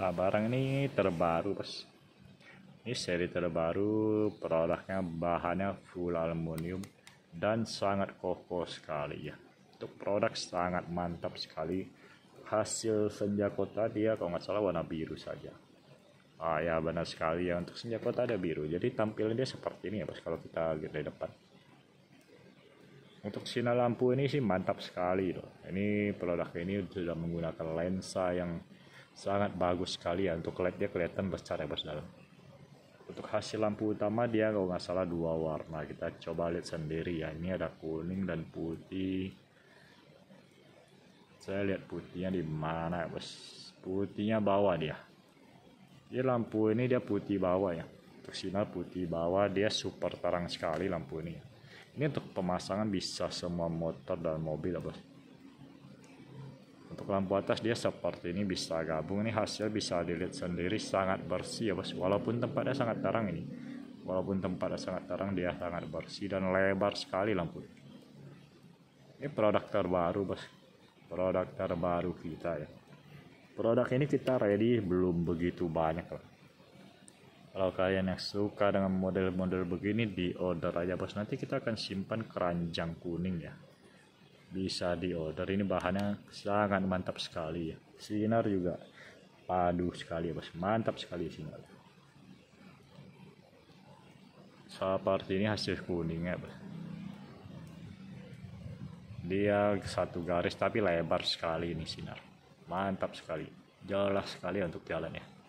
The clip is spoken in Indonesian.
Nah, barang ini terbaru, Bos. Ini seri terbaru, produknya bahannya full aluminium dan sangat kokoh sekali ya. Untuk produk sangat mantap sekali. Hasil senja kota dia kalau nggak salah warna biru saja. Ah ya benar sekali ya untuk senja kota ada biru. Jadi tampilan dia seperti ini ya Bos kalau kita lihat dari depan. Untuk sinar lampu ini sih mantap sekali loh. Ini produk ini sudah menggunakan lensa yang sangat bagus sekali ya untuk LED dia kelihatan ya bos dalam untuk hasil lampu utama dia kalau nggak salah dua warna kita coba lihat sendiri ya ini ada kuning dan putih saya lihat putihnya di mana ya, bos putihnya bawah dia dia lampu ini dia putih bawah ya untuk sinar putih bawah dia super terang sekali lampu ini ini untuk pemasangan bisa semua motor dan mobil ya bos untuk lampu atas dia seperti ini bisa gabung ini hasil bisa dilihat sendiri sangat bersih ya bos walaupun tempatnya sangat terang ini walaupun tempatnya sangat terang dia sangat bersih dan lebar sekali lampu ini produk terbaru bos produk terbaru kita ya produk ini kita ready belum begitu banyak lah kalau kalian yang suka dengan model-model begini di order aja bos nanti kita akan simpan keranjang kuning ya bisa di order ini bahannya sangat mantap sekali ya sinar juga padu sekali ya bos mantap sekali sinar seperti ini hasil kuningnya bos dia satu garis tapi lebar sekali ini sinar mantap sekali jelas sekali untuk jalan ya